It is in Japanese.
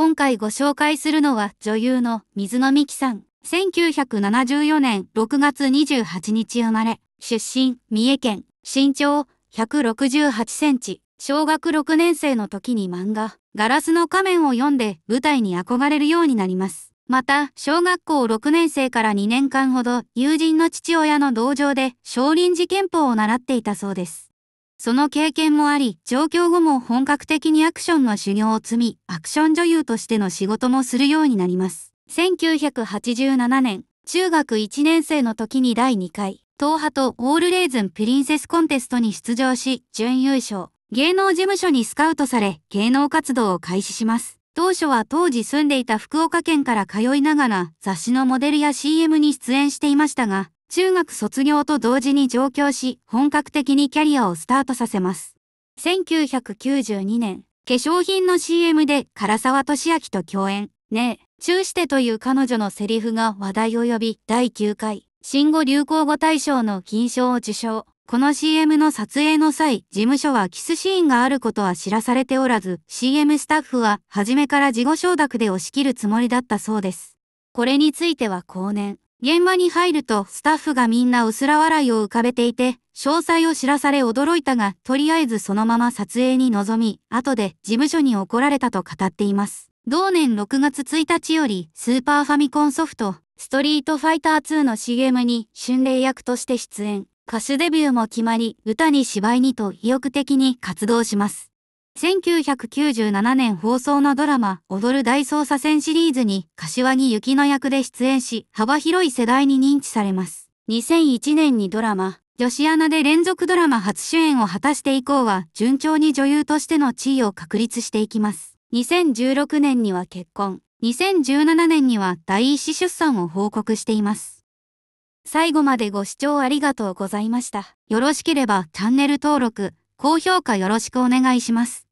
今回ご紹介するのは女優の水野美紀さん。1974年6月28日生まれ、出身、三重県、身長168センチ。小学6年生の時に漫画、ガラスの仮面を読んで舞台に憧れるようになります。また、小学校6年生から2年間ほど友人の父親の道場で少林寺拳法を習っていたそうです。その経験もあり、上京後も本格的にアクションの修行を積み、アクション女優としての仕事もするようになります。1987年、中学1年生の時に第2回、東派とオールレーズンプリンセスコンテストに出場し、準優勝。芸能事務所にスカウトされ、芸能活動を開始します。当初は当時住んでいた福岡県から通いながら雑誌のモデルや CM に出演していましたが、中学卒業と同時に上京し、本格的にキャリアをスタートさせます。1992年、化粧品の CM で唐沢俊明と共演、ねえ、チューしてという彼女のセリフが話題を呼び、第9回、新語・流行語大賞の金賞を受賞。この CM の撮影の際、事務所はキスシーンがあることは知らされておらず、CM スタッフは初めから自己承諾で押し切るつもりだったそうです。これについては後年、現場に入るとスタッフがみんな薄ら笑いを浮かべていて、詳細を知らされ驚いたが、とりあえずそのまま撮影に臨み、後で事務所に怒られたと語っています。同年6月1日より、スーパーファミコンソフト、ストリートファイター2の CM に、春麗役として出演。歌手デビューも決まり、歌に芝居にと意欲的に活動します。1997年放送のドラマ、踊る大捜査線シリーズに、柏木由紀乃役で出演し、幅広い世代に認知されます。2001年にドラマ、女子アナで連続ドラマ初主演を果たして以降は、順調に女優としての地位を確立していきます。2016年には結婚、2017年には第一子出産を報告しています。最後までご視聴ありがとうございました。よろしければチャンネル登録、高評価よろしくお願いします。